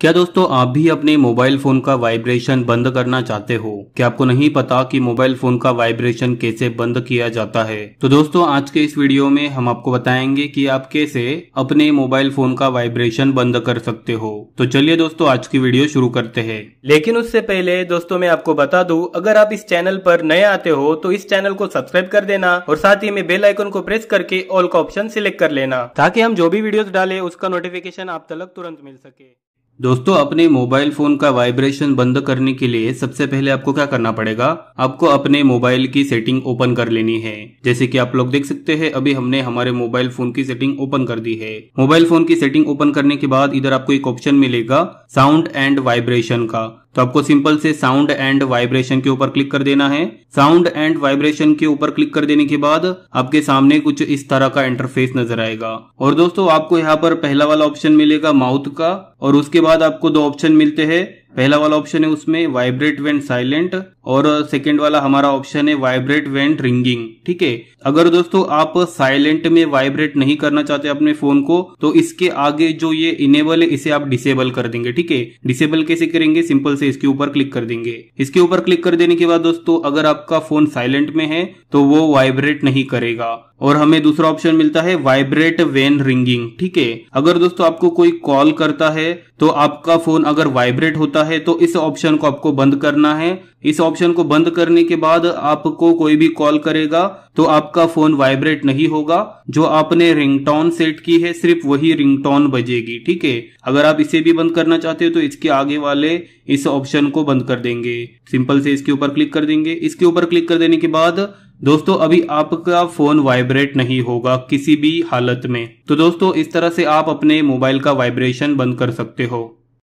क्या दोस्तों आप भी अपने मोबाइल फोन का वाइब्रेशन बंद करना चाहते हो क्या आपको नहीं पता कि मोबाइल फोन का वाइब्रेशन कैसे बंद किया जाता है तो दोस्तों आज के इस वीडियो में हम आपको बताएंगे कि आप कैसे अपने मोबाइल फोन का वाइब्रेशन बंद कर सकते हो तो चलिए दोस्तों आज की वीडियो शुरू करते हैं लेकिन उससे पहले दोस्तों मैं आपको बता दू अगर आप इस चैनल पर नए आते हो तो इस चैनल को सब्सक्राइब कर देना और साथ ही में बेल आइकन को प्रेस करके ऑल का ऑप्शन सिलेक्ट कर लेना ताकि हम जो भी वीडियो डाले उसका नोटिफिकेशन आप तक तुरंत मिल सके दोस्तों अपने मोबाइल फोन का वाइब्रेशन बंद करने के लिए सबसे पहले आपको क्या करना पड़ेगा आपको अपने मोबाइल की सेटिंग ओपन कर लेनी है जैसे कि आप लोग देख सकते हैं अभी हमने हमारे मोबाइल फोन की सेटिंग ओपन कर दी है मोबाइल फोन की सेटिंग ओपन करने के बाद इधर आपको एक ऑप्शन मिलेगा साउंड एंड वाइब्रेशन का तो आपको सिंपल से साउंड एंड वाइब्रेशन के ऊपर क्लिक कर देना है साउंड एंड वाइब्रेशन के ऊपर क्लिक कर देने के बाद आपके सामने कुछ इस तरह का इंटरफेस नजर आएगा और दोस्तों आपको यहाँ पर पहला वाला ऑप्शन मिलेगा माउथ का और उसके बाद आपको दो ऑप्शन मिलते हैं पहला वाला ऑप्शन है उसमें वाइब्रेट वेन साइलेंट और सेकेंड वाला हमारा ऑप्शन है वाइब्रेट वेंट रिंगिंग ठीक है अगर दोस्तों आप साइलेंट में वाइब्रेट नहीं करना चाहते अपने फोन को तो इसके आगे जो ये इनेबल है इसे आप डिसेबल कर देंगे ठीक है डिसेबल कैसे करेंगे सिंपल से इसके ऊपर क्लिक कर देंगे इसके ऊपर क्लिक कर देने के बाद दोस्तों अगर आपका फोन साइलेंट में है तो वो वाइब्रेट नहीं करेगा और हमें दूसरा ऑप्शन मिलता है वाइब्रेट वेन रिंगिंग ठीक है अगर दोस्तों आपको कोई कॉल करता है तो आपका फोन अगर वाइब्रेट होता है तो इस ऑप्शन को आपको बंद करना है इस ऑप्शन को बंद करने के बाद आपको कोई भी कॉल करेगा तो आपका फोन वाइब्रेट नहीं होगा जो आपने रिंगटोन सेट की है सिर्फ वही रिंगटोन बजेगी ठीक है अगर आप इसे भी बंद करना चाहते हो तो इसके आगे वाले इस ऑप्शन को बंद कर देंगे सिंपल से इसके ऊपर क्लिक कर देंगे इसके ऊपर क्लिक कर देने के बाद दोस्तों अभी आपका फोन वाइब्रेट नहीं होगा किसी भी हालत में तो दोस्तों इस तरह से आप अपने मोबाइल का वाइब्रेशन बंद कर सकते हो